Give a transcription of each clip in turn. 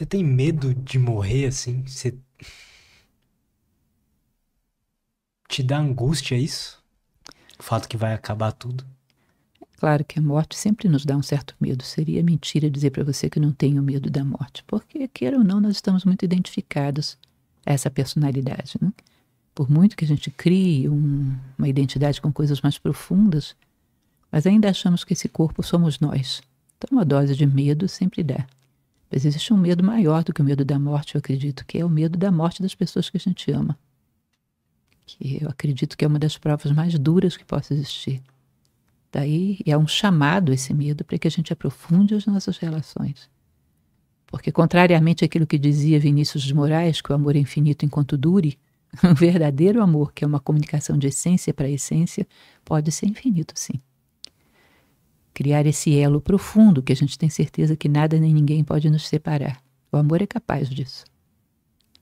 Você tem medo de morrer assim? Você. Te dá angústia isso? O fato que vai acabar tudo? Claro que a morte sempre nos dá um certo medo. Seria mentira dizer para você que não tenho medo da morte, porque, queira ou não, nós estamos muito identificados a essa personalidade. Né? Por muito que a gente crie um, uma identidade com coisas mais profundas, mas ainda achamos que esse corpo somos nós. Então, uma dose de medo sempre dá. Mas existe um medo maior do que o medo da morte, eu acredito, que é o medo da morte das pessoas que a gente ama. Que eu acredito que é uma das provas mais duras que possa existir. Daí é um chamado esse medo para que a gente aprofunde as nossas relações. Porque, contrariamente àquilo que dizia Vinícius de Moraes, que o amor é infinito enquanto dure, o verdadeiro amor, que é uma comunicação de essência para essência, pode ser infinito, sim criar esse elo profundo que a gente tem certeza que nada nem ninguém pode nos separar. O amor é capaz disso.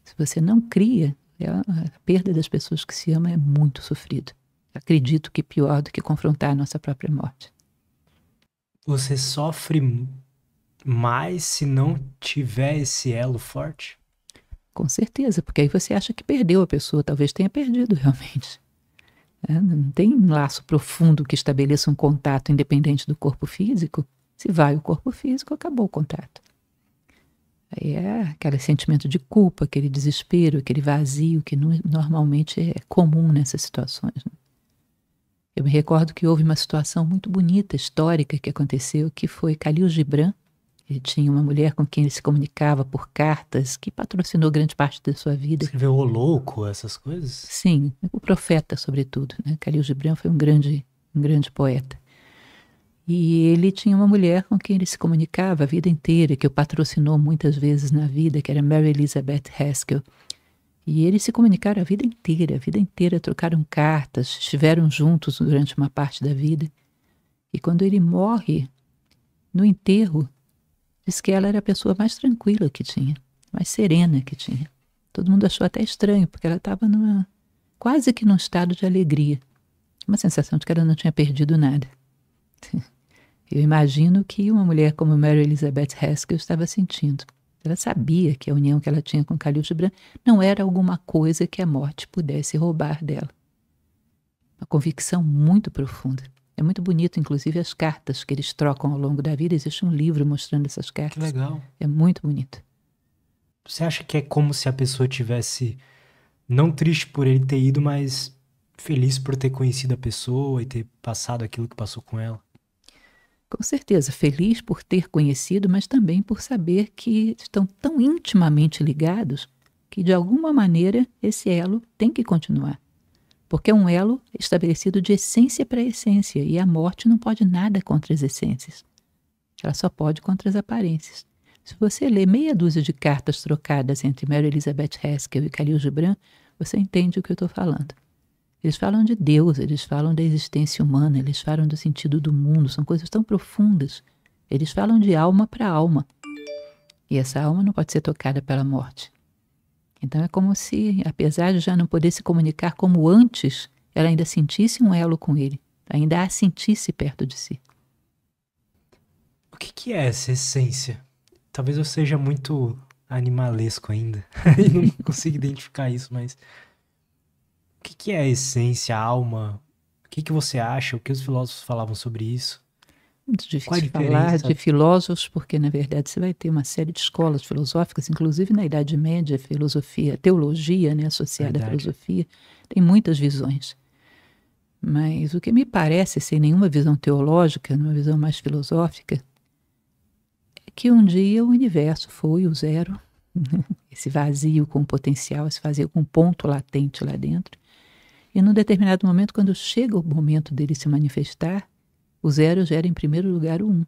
Se você não cria, é a perda das pessoas que se ama é muito sofrida. Acredito que pior do que confrontar a nossa própria morte. Você sofre mais se não tiver esse elo forte? Com certeza, porque aí você acha que perdeu a pessoa, talvez tenha perdido realmente. É, não tem um laço profundo que estabeleça um contato independente do corpo físico. Se vai o corpo físico, acabou o contato. Aí é aquele sentimento de culpa, aquele desespero, aquele vazio que não, normalmente é comum nessas situações. Né? Eu me recordo que houve uma situação muito bonita, histórica, que aconteceu, que foi Khalil Gibran, ele tinha uma mulher com quem ele se comunicava por cartas, que patrocinou grande parte da sua vida. Escreveu O Louco, essas coisas? Sim, o Profeta, sobretudo. Né? Khalil Gibran foi um grande, um grande poeta. E ele tinha uma mulher com quem ele se comunicava a vida inteira, que o patrocinou muitas vezes na vida, que era Mary Elizabeth Haskell. E eles se comunicaram a vida inteira, a vida inteira trocaram cartas, estiveram juntos durante uma parte da vida. E quando ele morre, no enterro, Diz que ela era a pessoa mais tranquila que tinha, mais serena que tinha. Todo mundo achou até estranho, porque ela estava quase que num estado de alegria. Uma sensação de que ela não tinha perdido nada. Eu imagino que uma mulher como Mary Elizabeth Haskell estava sentindo. Ela sabia que a união que ela tinha com Calil Gibran não era alguma coisa que a morte pudesse roubar dela. Uma convicção muito profunda. É muito bonito, inclusive, as cartas que eles trocam ao longo da vida. Existe um livro mostrando essas cartas. Que legal. É muito bonito. Você acha que é como se a pessoa tivesse não triste por ele ter ido, mas feliz por ter conhecido a pessoa e ter passado aquilo que passou com ela? Com certeza, feliz por ter conhecido, mas também por saber que estão tão intimamente ligados que, de alguma maneira, esse elo tem que continuar porque é um elo estabelecido de essência para essência, e a morte não pode nada contra as essências. Ela só pode contra as aparências. Se você lê meia dúzia de cartas trocadas entre Mary Elizabeth Haskell e Khalil Gibran, você entende o que eu estou falando. Eles falam de Deus, eles falam da existência humana, eles falam do sentido do mundo, são coisas tão profundas. Eles falam de alma para alma. E essa alma não pode ser tocada pela morte. Então é como se, apesar de já não poder se comunicar como antes, ela ainda sentisse um elo com ele, ainda a sentisse perto de si. O que, que é essa essência? Talvez eu seja muito animalesco ainda e não consiga identificar isso, mas o que, que é a essência, a alma? O que, que você acha? O que os filósofos falavam sobre isso? Muito difícil falar de filósofos, porque, na verdade, você vai ter uma série de escolas filosóficas, inclusive na Idade Média, filosofia, teologia né, associada verdade. à filosofia, tem muitas visões. Mas o que me parece, sem nenhuma visão teológica, numa visão mais filosófica, é que um dia o universo foi o zero, esse vazio com potencial, esse vazio com ponto latente lá dentro. E num determinado momento, quando chega o momento dele se manifestar, o zero gera em primeiro lugar o um,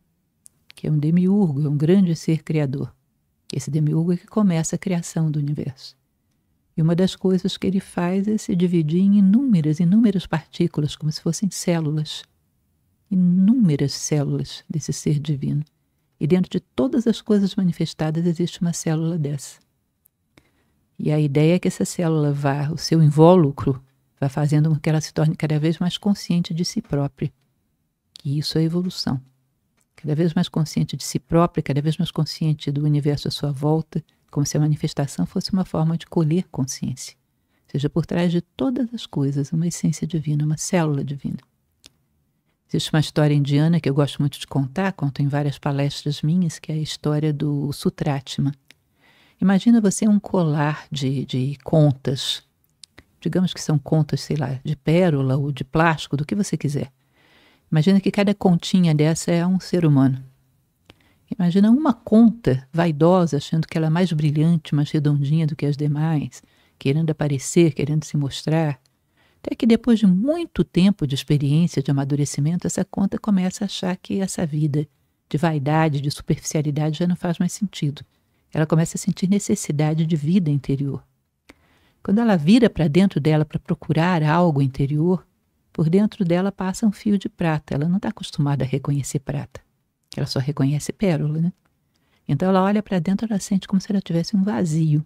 que é um demiurgo, é um grande ser criador. Esse demiurgo é que começa a criação do universo. E uma das coisas que ele faz é se dividir em inúmeras, inúmeras partículas, como se fossem células. Inúmeras células desse ser divino. E dentro de todas as coisas manifestadas existe uma célula dessa. E a ideia é que essa célula vá, o seu invólucro, vá fazendo com que ela se torne cada vez mais consciente de si própria que isso é evolução. Cada vez mais consciente de si própria, cada vez mais consciente do universo à sua volta, como se a manifestação fosse uma forma de colher consciência. Ou seja por trás de todas as coisas uma essência divina, uma célula divina. Existe uma história indiana que eu gosto muito de contar, conto em várias palestras minhas, que é a história do Sutratma. Imagina você um colar de, de contas, digamos que são contas, sei lá, de pérola ou de plástico, do que você quiser. Imagina que cada continha dessa é um ser humano. Imagina uma conta vaidosa, achando que ela é mais brilhante, mais redondinha do que as demais, querendo aparecer, querendo se mostrar. Até que depois de muito tempo de experiência, de amadurecimento, essa conta começa a achar que essa vida de vaidade, de superficialidade já não faz mais sentido. Ela começa a sentir necessidade de vida interior. Quando ela vira para dentro dela para procurar algo interior, por dentro dela passa um fio de prata. Ela não está acostumada a reconhecer prata. Ela só reconhece pérola, né? Então ela olha para dentro, ela sente como se ela tivesse um vazio.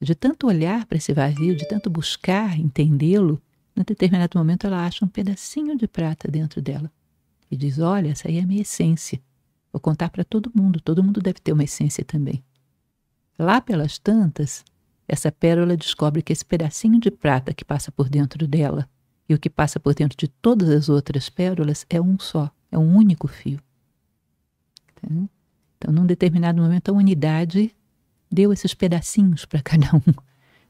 De tanto olhar para esse vazio, de tanto buscar entendê-lo, em determinado momento ela acha um pedacinho de prata dentro dela e diz: Olha, essa aí é a minha essência. Vou contar para todo mundo, todo mundo deve ter uma essência também. Lá pelas tantas, essa pérola descobre que esse pedacinho de prata que passa por dentro dela e o que passa por dentro de todas as outras pérolas é um só, é um único fio. Então, num determinado momento, a unidade deu esses pedacinhos para cada um.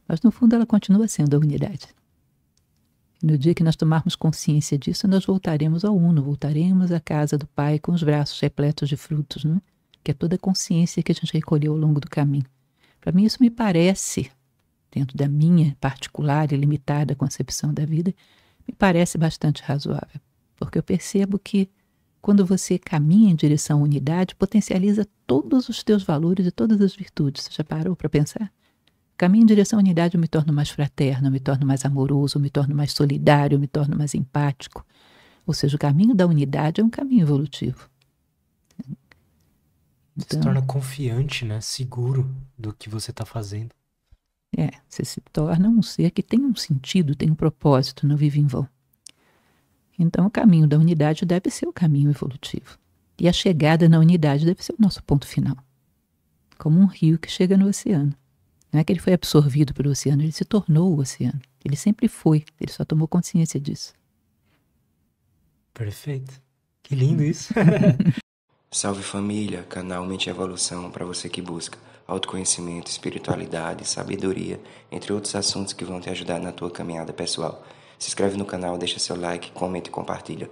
Mas, no fundo, ela continua sendo a unidade. No dia que nós tomarmos consciência disso, nós voltaremos ao Uno, voltaremos à casa do Pai com os braços repletos de frutos, né? que é toda a consciência que a gente recolheu ao longo do caminho. Para mim, isso me parece, dentro da minha particular e limitada concepção da vida, me parece bastante razoável, porque eu percebo que quando você caminha em direção à unidade, potencializa todos os teus valores e todas as virtudes. Você já parou para pensar? Caminho em direção à unidade, eu me torno mais fraterno, eu me torno mais amoroso, eu me torno mais solidário, eu me torno mais empático. Ou seja, o caminho da unidade é um caminho evolutivo. Então, se torna então confiante, né? Seguro do que você está fazendo. É, você se torna um ser que tem um sentido, tem um propósito, não vive em vão. Então, o caminho da unidade deve ser o caminho evolutivo. E a chegada na unidade deve ser o nosso ponto final. Como um rio que chega no oceano. Não é que ele foi absorvido pelo oceano, ele se tornou o oceano. Ele sempre foi, ele só tomou consciência disso. Perfeito. Que lindo isso. Salve família, canal Mente Evolução para você que busca autoconhecimento, espiritualidade, sabedoria, entre outros assuntos que vão te ajudar na tua caminhada pessoal. Se inscreve no canal, deixa seu like, comenta e compartilha.